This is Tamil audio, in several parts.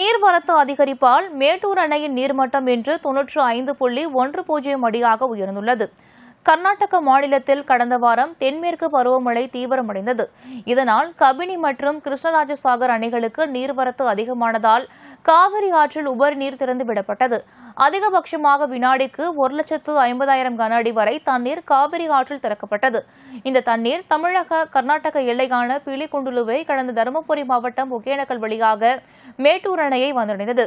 நீர்வரத்து அதிகரிப்பால் மேட்டூர் அணையின் நீர்மட்டம் இன்று தொன்னூற்று ஐந்து புள்ளி ஒன்று பூஜ்ஜியம் அடியாக உயர்ந்துள்ளது கர்நாடக மாநிலத்தில் கடந்த வாரம் தென்மேற்கு பருவமழை தீவிரமடைந்தது இதனால் கபினி மற்றும் கிருஷ்ணராஜசாகர் அணைகளுக்கு நீர்வரத்து அதிகமானதால் காவிரி ஆற்றில் உபரி நீர் திறந்துவிடப்பட்டது அதிகபட்சமாக வினாடிக்கு ஒரு லட்சத்து ஐம்பதாயிரம் கன அடி வரை தண்ணீர் காவிரி ஆற்றில் திறக்கப்பட்டது இந்த தண்ணீர் தமிழக கர்நாடக எல்லைக்கான பிலிகுண்டுலுவை கடந்த தருமபுரி மாவட்டம் ஒகேனக்கல் வழியாக மேட்டூர் அணையை வந்தடைந்தது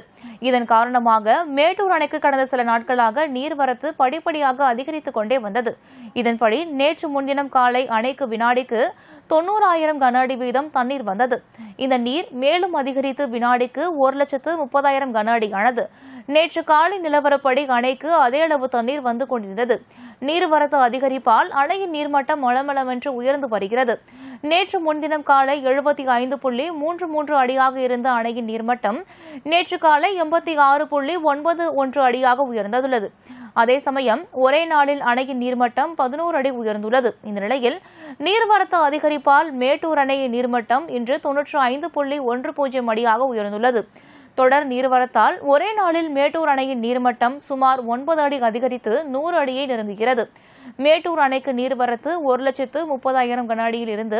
இதன் காரணமாக மேட்டூர் அணைக்கு கடந்த சில நாட்களாக நீர்வரத்து படிப்படியாக அதிகரித்துக் கொண்டே வந்தது இதன்படி நேற்று முன்தினம் காலை அணைக்கு வினாடிக்கு தொண்ணூறாயிரம் கன அடி வீதம் தண்ணீர் வந்தது இந்த நீர் மேலும் அதிகரித்து வினாடிக்கு ஒரு லட்சத்து முப்பதாயிரம் கன அடி ஆனது நேற்று காலை நிலவரப்படி அணைக்கு அதே அளவு தண்ணீர் வந்து கொண்டிருந்தது நீர்வரத்து அதிகரிப்பால் அணையின் நீர்மட்டம் மளமளவென்று உயர்ந்து வருகிறது நேற்று முன்தினம் காலை எழுபத்தி ஐந்து புள்ளி மூன்று மூன்று அடியாக இருந்த அணையின் நீர்மட்டம் நேற்று காலை எண்பத்தி ஆறு புள்ளி ஒன்பது ஒன்று அடியாக உயர்ந்துள்ளது அதே சமயம் ஒரே நாளில் அணையின் நீர்மட்டம் பதினோரு அடி உயர்ந்துள்ளது இந்த நிலையில் நீர்வரத்து அதிகரிப்பால் மேட்டூர் அணையின் நீர்மட்டம் இன்று தொன்னூற்று ஐந்து புள்ளி ஒன்று பூஜ்ஜியம் அடியாக உயர்ந்துள்ளது தொடர் நீர்வரத்தால் ஒரே நாளில் மேட்டூர் அணையின் நீர்மட்டம் சுமார் ஒன்பது அடி அதிகரித்து நூறு அடியை நெருங்குகிறது மேட்டூர் அணைக்கு நீர்வரத்து ஒரு லட்சத்து முப்பதாயிரம் கனஅடியில் இருந்து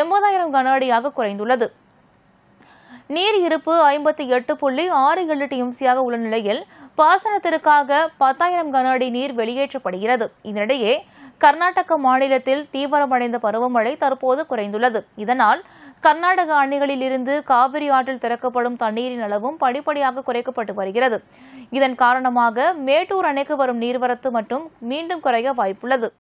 எண்பதாயிரம் கனஅடியாக குறைந்துள்ளது நீர் இருப்பு ஐம்பத்தி எட்டு புள்ளி ஆறு ஏழு டிஎம்சியாக உள்ள நிலையில் பாசனத்திற்காக பத்தாயிரம் கன அடி நீர் வெளியேற்றப்படுகிறது இதனிடையே கர்நாடக மாநிலத்தில் தீவிரமடைந்த பருவமழை தற்போது குறைந்துள்ளது இதனால் கர்நாடக அணிகளிலிருந்து காவிரி ஆற்றில் திறக்கப்படும் தண்ணீரின் அளவும் படிப்படியாக குறைக்கப்பட்டு வருகிறது இதன் காரணமாக மேட்டூர் அணைக்கு வரும் நீர்வரத்து மட்டும் மீண்டும் குறைய வாய்ப்புள்ளது